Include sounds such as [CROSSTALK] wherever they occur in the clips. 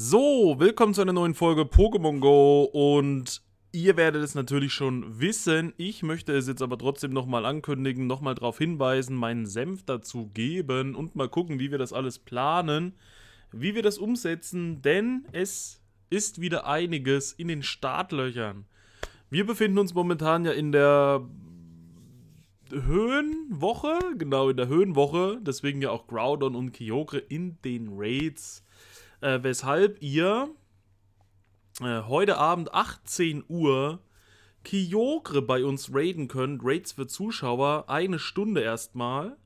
So, willkommen zu einer neuen Folge Pokémon Go und ihr werdet es natürlich schon wissen. Ich möchte es jetzt aber trotzdem nochmal ankündigen, nochmal darauf hinweisen, meinen Senf dazu geben und mal gucken, wie wir das alles planen, wie wir das umsetzen, denn es ist wieder einiges in den Startlöchern. Wir befinden uns momentan ja in der Höhenwoche, genau in der Höhenwoche, deswegen ja auch Groudon und Kyogre in den Raids äh, weshalb ihr äh, heute Abend 18 Uhr Kyogre bei uns raiden könnt. Raids für Zuschauer, eine Stunde erstmal.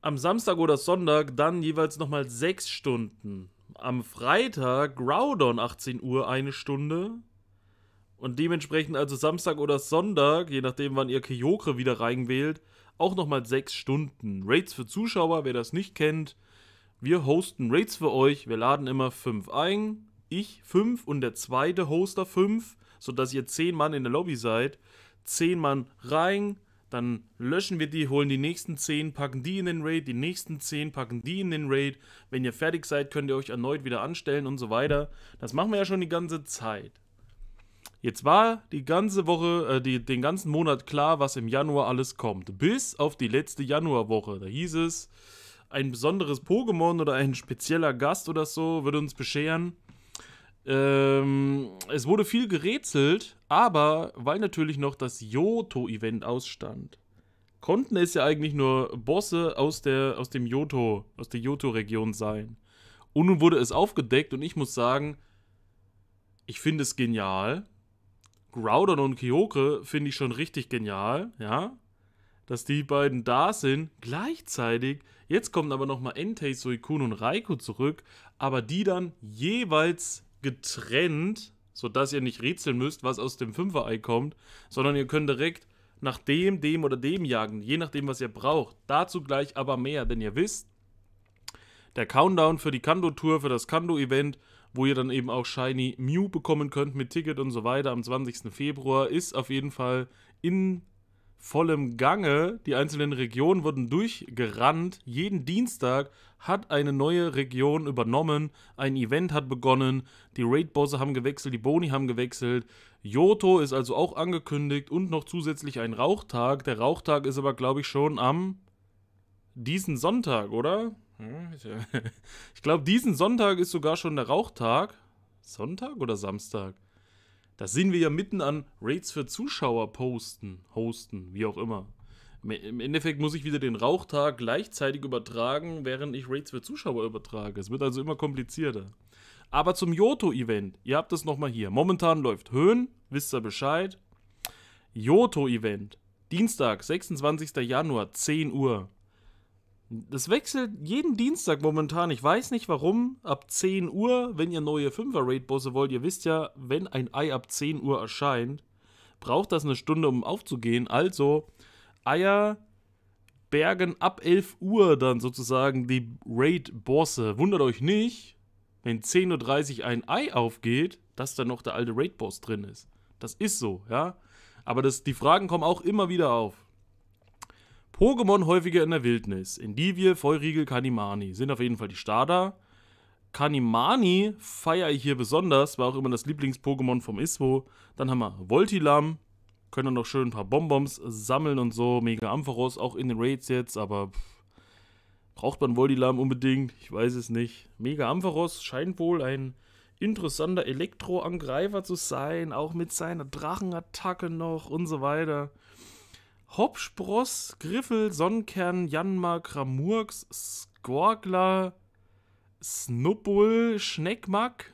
Am Samstag oder Sonntag dann jeweils nochmal sechs Stunden. Am Freitag Groudon 18 Uhr eine Stunde. Und dementsprechend also Samstag oder Sonntag, je nachdem wann ihr Kyogre wieder reinwählt, auch nochmal sechs Stunden. Raids für Zuschauer, wer das nicht kennt, wir hosten Raids für euch. Wir laden immer fünf ein. Ich fünf und der zweite Hoster fünf, sodass ihr zehn Mann in der Lobby seid. Zehn Mann rein, dann löschen wir die, holen die nächsten 10, packen die in den Raid, die nächsten 10, packen die in den Raid. Wenn ihr fertig seid, könnt ihr euch erneut wieder anstellen und so weiter. Das machen wir ja schon die ganze Zeit. Jetzt war die ganze Woche, äh, die, den ganzen Monat klar, was im Januar alles kommt. Bis auf die letzte Januarwoche. Da hieß es, ein besonderes Pokémon oder ein spezieller Gast oder so würde uns bescheren. Ähm, es wurde viel gerätselt, aber weil natürlich noch das Yoto-Event ausstand, konnten es ja eigentlich nur Bosse aus, der, aus dem Yoto, aus der Yoto-Region sein. Und nun wurde es aufgedeckt und ich muss sagen, ich finde es genial. Groudon und Kyokre finde ich schon richtig genial, ja. Dass die beiden da sind, gleichzeitig Jetzt kommen aber nochmal Entei, Suikun und Raikou zurück, aber die dann jeweils getrennt, sodass ihr nicht rätseln müsst, was aus dem Fünfer-Ei kommt, sondern ihr könnt direkt nach dem, dem oder dem jagen, je nachdem, was ihr braucht. Dazu gleich aber mehr, denn ihr wisst, der Countdown für die Kando-Tour, für das Kando-Event, wo ihr dann eben auch Shiny Mew bekommen könnt mit Ticket und so weiter am 20. Februar, ist auf jeden Fall in vollem Gange. Die einzelnen Regionen wurden durchgerannt. Jeden Dienstag hat eine neue Region übernommen. Ein Event hat begonnen. Die Raid-Bosse haben gewechselt, die Boni haben gewechselt. Joto ist also auch angekündigt und noch zusätzlich ein Rauchtag. Der Rauchtag ist aber, glaube ich, schon am diesen Sonntag, oder? Hm, ich [LAUGHS] glaube, diesen Sonntag ist sogar schon der Rauchtag. Sonntag oder Samstag? Das sind wir ja mitten an Rates für Zuschauer posten, hosten, wie auch immer. Im Endeffekt muss ich wieder den Rauchtag gleichzeitig übertragen, während ich Rates für Zuschauer übertrage. Es wird also immer komplizierter. Aber zum Yoto-Event, ihr habt es nochmal hier. Momentan läuft Höhen, wisst ihr Bescheid. Yoto-Event, Dienstag, 26. Januar, 10 Uhr. Das wechselt jeden Dienstag momentan. Ich weiß nicht warum. Ab 10 Uhr, wenn ihr neue 5er-Raid-Bosse wollt, ihr wisst ja, wenn ein Ei ab 10 Uhr erscheint, braucht das eine Stunde, um aufzugehen. Also Eier bergen ab 11 Uhr dann sozusagen die Raid-Bosse. Wundert euch nicht, wenn 10.30 Uhr ein Ei aufgeht, dass dann noch der alte Raid-Boss drin ist. Das ist so, ja. Aber das, die Fragen kommen auch immer wieder auf. Pokémon häufiger in der Wildnis. Endivie, Feuriegel, Kanimani sind auf jeden Fall die Starter. Kanimani feiere ich hier besonders, war auch immer das Lieblings-Pokémon vom Iswo. Dann haben wir Voltilam, können noch schön ein paar Bonbons sammeln und so. Mega Ampharos auch in den Raids jetzt, aber pff, braucht man Voltilam unbedingt? Ich weiß es nicht. Mega Ampharos scheint wohl ein interessanter Elektroangreifer zu sein, auch mit seiner Drachenattacke noch und so weiter. Hopspross, Griffel, Sonnenkern, Janmar, Kramurks, Skorgler, Snubbul, Schneckmack.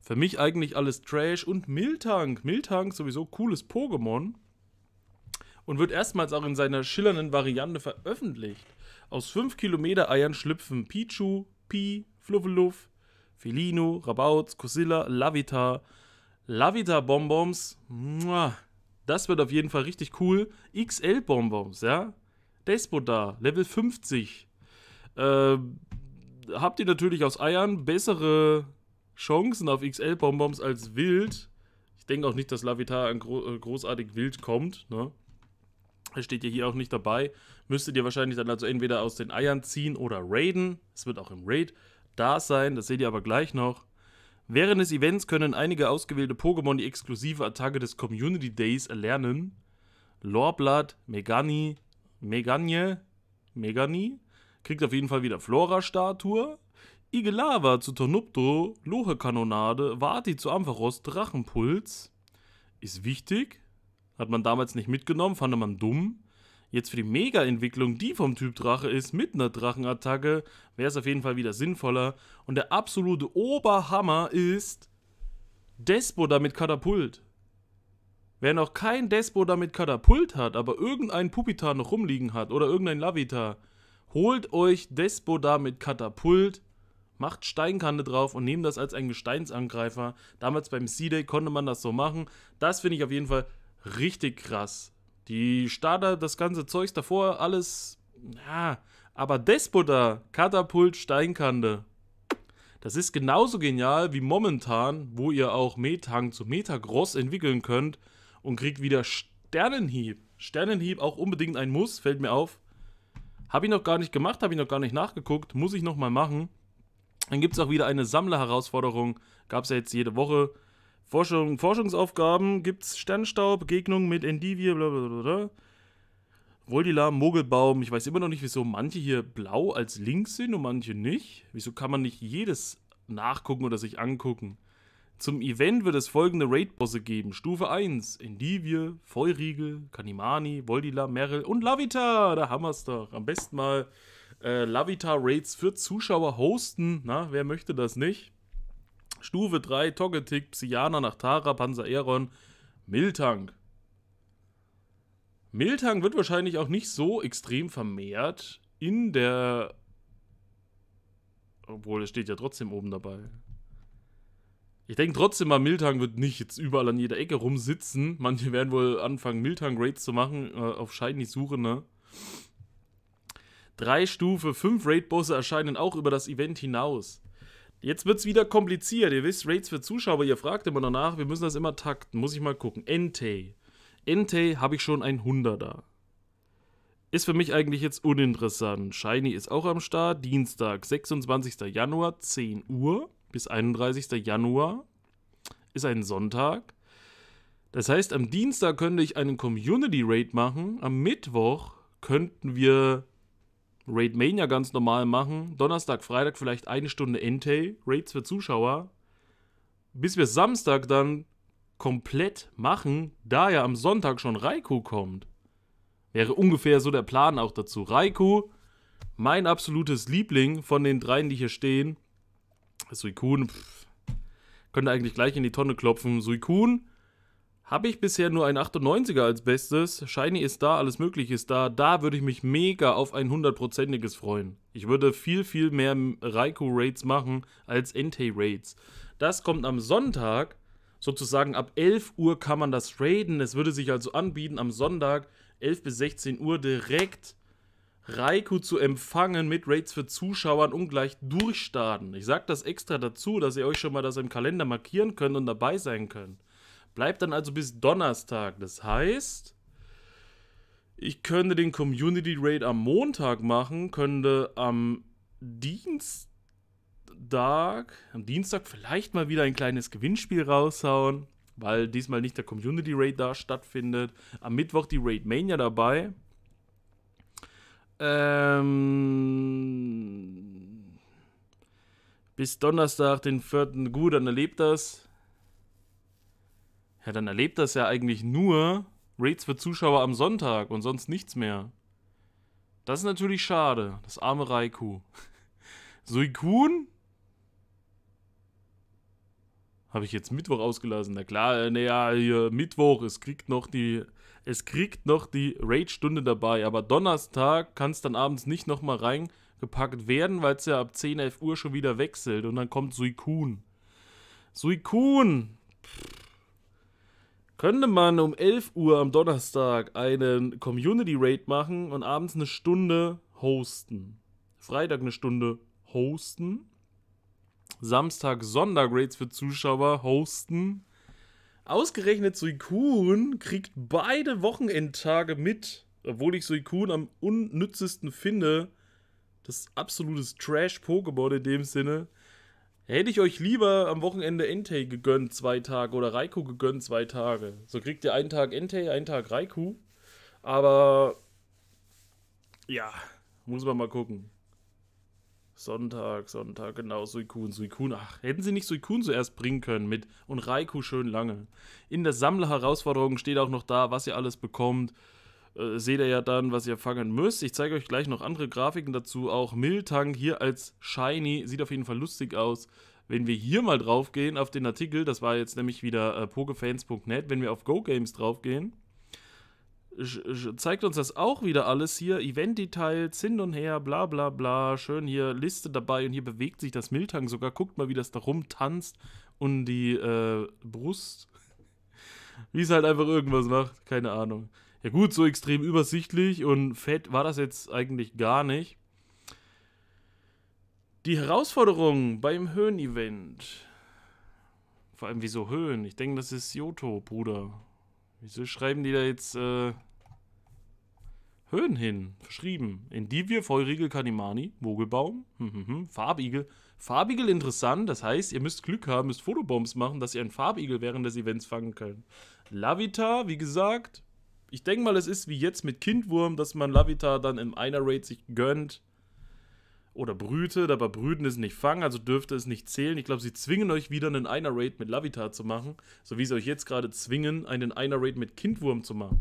Für mich eigentlich alles Trash und Miltank. Miltank sowieso cooles Pokémon und wird erstmals auch in seiner schillernden Variante veröffentlicht. Aus 5 Kilometer Eiern schlüpfen Pichu, Pi, Fluffeluff, Felino, Rabauz, Cosilla, Lavita, Lavita Bonbons, Mua. Das wird auf jeden Fall richtig cool. XL-Bonbons, ja. da, Level 50. Ähm, habt ihr natürlich aus Eiern bessere Chancen auf XL-Bonbons als wild. Ich denke auch nicht, dass Lavitar an gro äh, großartig wild kommt. Ne? Das steht ja hier auch nicht dabei. Müsstet ihr wahrscheinlich dann also entweder aus den Eiern ziehen oder raiden. Es wird auch im Raid da sein, das seht ihr aber gleich noch. Während des Events können einige ausgewählte Pokémon die exklusive Attacke des Community Days erlernen. Lorblatt, Megani, Meganie, Megani kriegt auf jeden Fall wieder Flora-Statue. Igelava zu Tornupto, Lohe-Kanonade, Vati zu Ampharos, Drachenpuls. Ist wichtig. Hat man damals nicht mitgenommen, fand man dumm jetzt für die Mega-Entwicklung, die vom Typ Drache ist, mit einer Drachenattacke, wäre es auf jeden Fall wieder sinnvoller. Und der absolute Oberhammer ist Despoda mit Katapult. Wer noch kein Despoda mit Katapult hat, aber irgendein Pupitar noch rumliegen hat oder irgendein Lavita, holt euch Despoda mit Katapult macht Steinkante drauf und nehmt das als einen Gesteinsangreifer. Damals beim C-Day konnte man das so machen. Das finde ich auf jeden Fall richtig krass. Die Starter, das ganze Zeugs davor, alles. Ja, aber Despoda, Katapult, Steinkante. Das ist genauso genial wie momentan, wo ihr auch Metang zu Metagross entwickeln könnt und kriegt wieder Sternenhieb. Sternenhieb auch unbedingt ein Muss, fällt mir auf. Habe ich noch gar nicht gemacht, habe ich noch gar nicht nachgeguckt, muss ich nochmal machen. Dann gibt es auch wieder eine Sammlerherausforderung, gab es ja jetzt jede Woche. Forschung, Forschungsaufgaben es Sternstaub, Begegnung mit bla bla bla. Voldila, Mogelbaum. Ich weiß immer noch nicht, wieso manche hier blau als links sind und manche nicht. Wieso kann man nicht jedes nachgucken oder sich angucken? Zum Event wird es folgende Raid-Bosse geben. Stufe 1, Endivie, Feurigel, Kanimani, Voldila, Merrill und Lavita. Da haben wir es doch. Am besten mal äh, Lavita-Raids für Zuschauer hosten. Na, wer möchte das nicht? Stufe 3 Togetic, Psyana, Nachtara, Panzer Aeron, Miltank. Miltank wird wahrscheinlich auch nicht so extrem vermehrt in der... Obwohl, es steht ja trotzdem oben dabei. Ich denke trotzdem mal, Miltank wird nicht jetzt überall an jeder Ecke rumsitzen. Manche werden wohl anfangen, Miltank-Raids zu machen, äh, auf Shiny-Suche, ne? Drei Stufe, fünf Raid-Bosse erscheinen auch über das Event hinaus. Jetzt wird es wieder kompliziert. Ihr wisst, Rates für Zuschauer, ihr fragt immer danach, wir müssen das immer takten. Muss ich mal gucken. Entei. Entei habe ich schon ein 100er. Ist für mich eigentlich jetzt uninteressant. Shiny ist auch am Start. Dienstag, 26. Januar, 10 Uhr bis 31. Januar. Ist ein Sonntag. Das heißt, am Dienstag könnte ich einen Community Raid machen. Am Mittwoch könnten wir Raid Mania ganz normal machen. Donnerstag, Freitag vielleicht eine Stunde Entei, Raids für Zuschauer. Bis wir Samstag dann komplett machen, da ja am Sonntag schon Raikou kommt. Wäre ungefähr so der Plan auch dazu. Raikou, mein absolutes Liebling von den dreien, die hier stehen. Suikun, pff, könnte eigentlich gleich in die Tonne klopfen. Suikun, habe ich bisher nur ein 98er als bestes. Shiny ist da, alles Mögliche ist da. Da würde ich mich mega auf ein 100%iges freuen. Ich würde viel, viel mehr Raikou-Raids machen als Entei-Raids. Das kommt am Sonntag. Sozusagen ab 11 Uhr kann man das raiden. Es würde sich also anbieten, am Sonntag 11 bis 16 Uhr direkt Raikou zu empfangen mit Raids für Zuschauern und gleich durchstarten. Ich sage das extra dazu, dass ihr euch schon mal das im Kalender markieren könnt und dabei sein könnt. Bleibt dann also bis Donnerstag. Das heißt, ich könnte den Community Raid am Montag machen, könnte am Dienstag, am Dienstag vielleicht mal wieder ein kleines Gewinnspiel raushauen, weil diesmal nicht der Community Raid da stattfindet. Am Mittwoch die Raid Mania dabei. Ähm, bis Donnerstag, den 4. Gut, dann erlebt das ja, dann erlebt das ja eigentlich nur Raids für Zuschauer am Sonntag und sonst nichts mehr. Das ist natürlich schade. Das arme Raikou. [LAUGHS] Suikun? Habe ich jetzt Mittwoch ausgelassen. Na klar, äh, naja, hier Mittwoch, es kriegt noch die, es kriegt noch die Raid-Stunde dabei, aber Donnerstag kann es dann abends nicht nochmal reingepackt werden, weil es ja ab 10, 11 Uhr schon wieder wechselt und dann kommt Suikun. Suikun! Pff könnte man um 11 Uhr am Donnerstag einen Community Raid machen und abends eine Stunde hosten. Freitag eine Stunde hosten. Samstag Sonntag für Zuschauer hosten. Ausgerechnet Suikun kriegt beide Wochenendtage mit, obwohl ich Suikun am unnützesten finde. Das ist absolutes Trash-Pokémon in dem Sinne. Hätte ich euch lieber am Wochenende Entei gegönnt zwei Tage oder Raikou gegönnt zwei Tage. So kriegt ihr einen Tag Entei, einen Tag Raikou. Aber ja, muss man mal gucken. Sonntag, Sonntag, genau, Suikun, Suikun. Ach, hätten sie nicht Suikun zuerst bringen können mit und Raikou schön lange. In der Sammlerherausforderung steht auch noch da, was ihr alles bekommt. Äh, seht ihr ja dann, was ihr fangen müsst. Ich zeige euch gleich noch andere Grafiken dazu. Auch Miltank hier als Shiny sieht auf jeden Fall lustig aus. Wenn wir hier mal draufgehen auf den Artikel, das war jetzt nämlich wieder äh, pogefans.net, wenn wir auf GoGames draufgehen, zeigt uns das auch wieder alles hier. Event-Details hin und her, bla bla bla. Schön hier Liste dabei und hier bewegt sich das Miltank sogar. Guckt mal, wie das da rumtanzt und die äh, Brust. [LAUGHS] wie es halt einfach irgendwas macht. Keine Ahnung ja gut, so extrem übersichtlich und fett war das jetzt eigentlich gar nicht. Die Herausforderung beim Höhen-Event. Vor allem, wieso Höhen? Ich denke, das ist Yoto, Bruder. Wieso schreiben die da jetzt äh, Höhen hin? Verschrieben. In die wir Feurigel, Kanimani, Vogelbaum, hm, hm, hm. Farbigel. Farbigel interessant, das heißt, ihr müsst Glück haben, müsst Fotobombs machen, dass ihr einen Farbigel während des Events fangen könnt. Lavita, wie gesagt, ich denke mal, es ist wie jetzt mit Kindwurm, dass man Lavita dann in einer Raid sich gönnt oder brütet, aber brüten ist nicht fangen, also dürfte es nicht zählen. Ich glaube, sie zwingen euch wieder einen einer Raid mit Lavita zu machen, so wie sie euch jetzt gerade zwingen, einen einer Raid mit Kindwurm zu machen.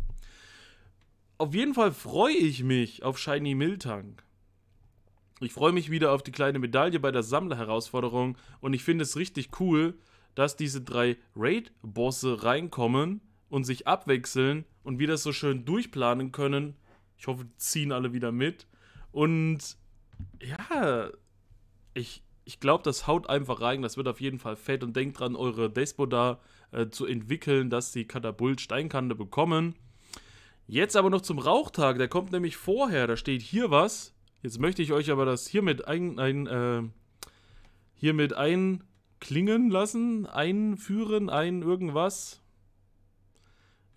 Auf jeden Fall freue ich mich auf Shiny Miltank. Ich freue mich wieder auf die kleine Medaille bei der Sammlerherausforderung und ich finde es richtig cool, dass diese drei Raid-Bosse reinkommen und sich abwechseln und wir das so schön durchplanen können. Ich hoffe, ziehen alle wieder mit. Und ja, ich, ich glaube, das haut einfach rein. Das wird auf jeden Fall fett. Und denkt dran, eure Despoda äh, zu entwickeln, dass sie Katapult-Steinkante bekommen. Jetzt aber noch zum Rauchtag. Der kommt nämlich vorher. Da steht hier was. Jetzt möchte ich euch aber das hiermit ein, ein äh, hiermit einklingen lassen, einführen, ein irgendwas.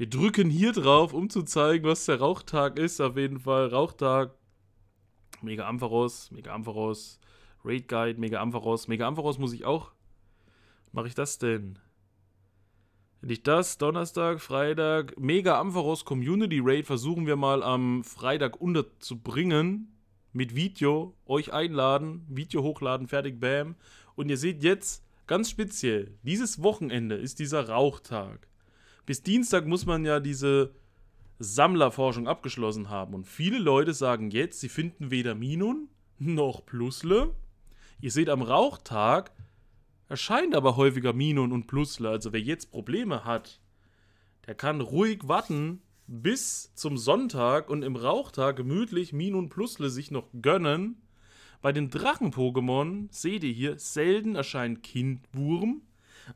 Wir drücken hier drauf, um zu zeigen, was der Rauchtag ist. Auf jeden Fall Rauchtag. Mega Ampharos, Mega Ampharos, Raid Guide, Mega Ampharos. Mega Ampharos muss ich auch. Mache ich das denn? Hätte ich das, Donnerstag, Freitag, Mega Ampharos Community Raid versuchen wir mal am Freitag unterzubringen. Mit Video, euch einladen, Video hochladen, fertig, bam. Und ihr seht jetzt, ganz speziell, dieses Wochenende ist dieser Rauchtag bis Dienstag muss man ja diese Sammlerforschung abgeschlossen haben. Und viele Leute sagen jetzt, sie finden weder Minun noch Plusle. Ihr seht am Rauchtag erscheint aber häufiger Minun und Plusle. Also wer jetzt Probleme hat, der kann ruhig warten bis zum Sonntag und im Rauchtag gemütlich Minun und Plusle sich noch gönnen. Bei den Drachen-Pokémon seht ihr hier, selten erscheint Kindwurm,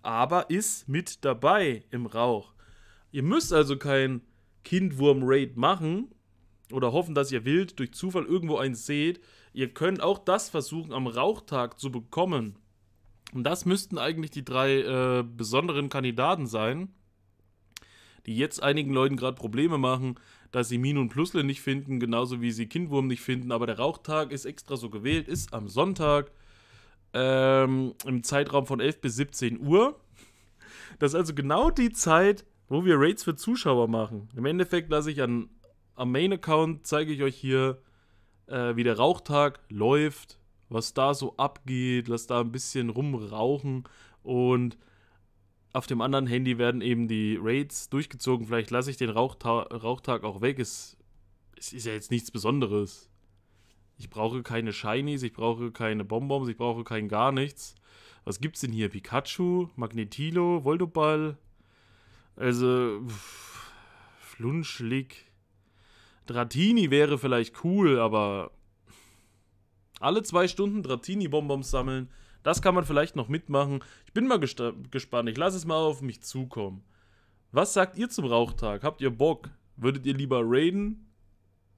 aber ist mit dabei im Rauch. Ihr müsst also kein Kindwurm-Raid machen oder hoffen, dass ihr wild durch Zufall irgendwo eins seht. Ihr könnt auch das versuchen, am Rauchtag zu bekommen. Und das müssten eigentlich die drei äh, besonderen Kandidaten sein, die jetzt einigen Leuten gerade Probleme machen, dass sie Min und Plusle nicht finden, genauso wie sie Kindwurm nicht finden. Aber der Rauchtag ist extra so gewählt, ist am Sonntag ähm, im Zeitraum von 11 bis 17 Uhr. Das ist also genau die Zeit, wo wir Raids für Zuschauer machen. Im Endeffekt lasse ich an, am Main-Account, zeige ich euch hier, äh, wie der Rauchtag läuft, was da so abgeht, lass da ein bisschen rumrauchen und auf dem anderen Handy werden eben die Raids durchgezogen. Vielleicht lasse ich den Rauchta Rauchtag auch weg. Es, es ist ja jetzt nichts Besonderes. Ich brauche keine Shinies, ich brauche keine Bonbons, ich brauche kein gar nichts. Was gibt's denn hier? Pikachu, Magnetilo, Voldoball, also, Flunschlick. Dratini wäre vielleicht cool, aber alle zwei Stunden Dratini-Bonbons sammeln, das kann man vielleicht noch mitmachen. Ich bin mal gespannt. Ich lasse es mal auf mich zukommen. Was sagt ihr zum Rauchtag? Habt ihr Bock? Würdet ihr lieber raiden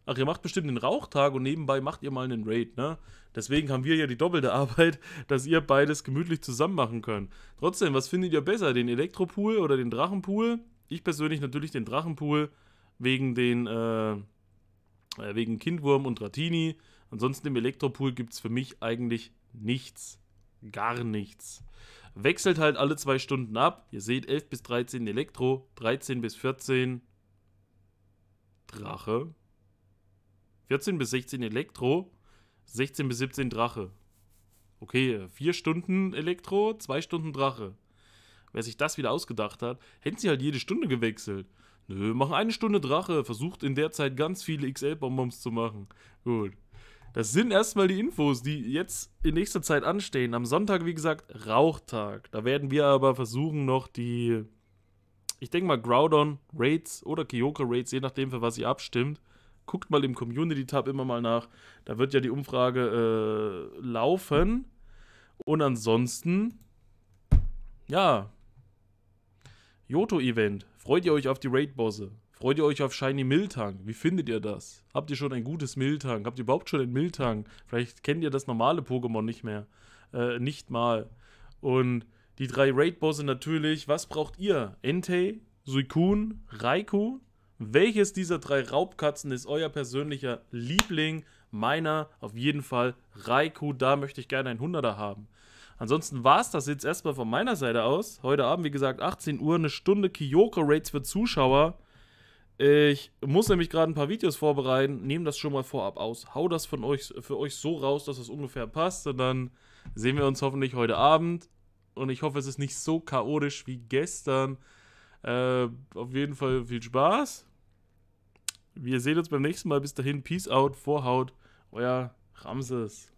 ach, ihr macht bestimmt den Rauchtag und nebenbei macht ihr mal einen Raid, ne? Deswegen haben wir ja die doppelte Arbeit, [LAUGHS] dass ihr beides gemütlich zusammen machen könnt. Trotzdem, was findet ihr besser, den Elektropool oder den Drachenpool? Ich persönlich natürlich den Drachenpool wegen den, äh, äh wegen Kindwurm und Ratini. Ansonsten im Elektropool gibt es für mich eigentlich nichts. Gar nichts. Wechselt halt alle zwei Stunden ab. Ihr seht 11 bis 13 Elektro, 13 bis 14 Drache, 14 bis 16 Elektro, 16 bis 17 Drache. Okay, 4 Stunden Elektro, 2 Stunden Drache. Wer sich das wieder ausgedacht hat, hätten sie halt jede Stunde gewechselt. Nö, machen eine Stunde Drache, versucht in der Zeit ganz viele XL-Bonbons zu machen. Gut. Das sind erstmal die Infos, die jetzt in nächster Zeit anstehen. Am Sonntag, wie gesagt, Rauchtag. Da werden wir aber versuchen, noch die, ich denke mal, Groudon Raids oder Kyoko Raids, je nachdem, für was ihr abstimmt, guckt mal im Community-Tab immer mal nach. Da wird ja die Umfrage äh, laufen. Und ansonsten, ja, Joto-Event. Freut ihr euch auf die Raid-Bosse? Freut ihr euch auf Shiny Miltank? Wie findet ihr das? Habt ihr schon ein gutes Miltank? Habt ihr überhaupt schon einen Miltank? Vielleicht kennt ihr das normale Pokémon nicht mehr. Äh, nicht mal. Und die drei Raid-Bosse natürlich. Was braucht ihr? Entei, Suikun, Raikou welches dieser drei Raubkatzen ist euer persönlicher Liebling? Meiner auf jeden Fall Raikou. Da möchte ich gerne ein 100er haben. Ansonsten war es das jetzt erstmal von meiner Seite aus. Heute Abend, wie gesagt, 18 Uhr, eine Stunde Kyoko-Rates für Zuschauer. Ich muss nämlich gerade ein paar Videos vorbereiten, nehme das schon mal vorab aus. Hau das von euch, für euch so raus, dass es das ungefähr passt. Und dann sehen wir uns hoffentlich heute Abend. Und ich hoffe, es ist nicht so chaotisch wie gestern. Äh, auf jeden Fall viel Spaß. Wir sehen uns beim nächsten Mal. Bis dahin, Peace out, Vorhaut, euer Ramses.